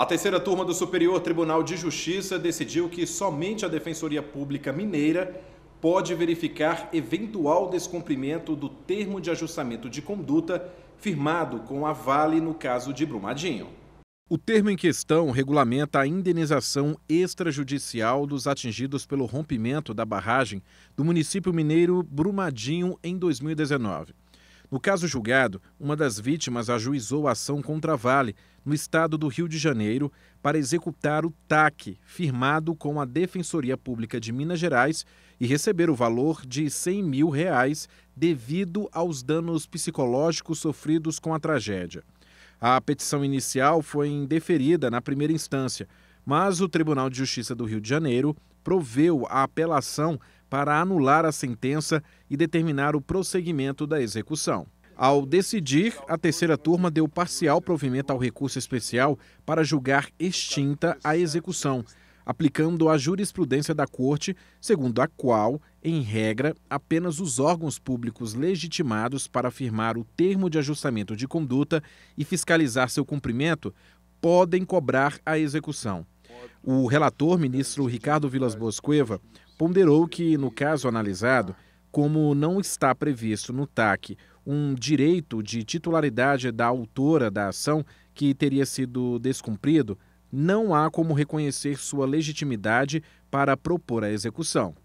A terceira turma do Superior Tribunal de Justiça decidiu que somente a Defensoria Pública Mineira pode verificar eventual descumprimento do termo de ajustamento de conduta firmado com a Vale no caso de Brumadinho. O termo em questão regulamenta a indenização extrajudicial dos atingidos pelo rompimento da barragem do município mineiro Brumadinho em 2019. No caso julgado, uma das vítimas ajuizou a ação contra a Vale, no estado do Rio de Janeiro, para executar o TAC, firmado com a Defensoria Pública de Minas Gerais, e receber o valor de R$ 100 mil reais devido aos danos psicológicos sofridos com a tragédia. A petição inicial foi indeferida na primeira instância, mas o Tribunal de Justiça do Rio de Janeiro proveu a apelação para anular a sentença e determinar o prosseguimento da execução. Ao decidir, a terceira turma deu parcial provimento ao recurso especial para julgar extinta a execução, aplicando a jurisprudência da Corte, segundo a qual, em regra, apenas os órgãos públicos legitimados para afirmar o termo de ajustamento de conduta e fiscalizar seu cumprimento podem cobrar a execução. O relator, ministro Ricardo Vilas Boas Cueva, ponderou que, no caso analisado, como não está previsto no TAC um direito de titularidade da autora da ação que teria sido descumprido, não há como reconhecer sua legitimidade para propor a execução.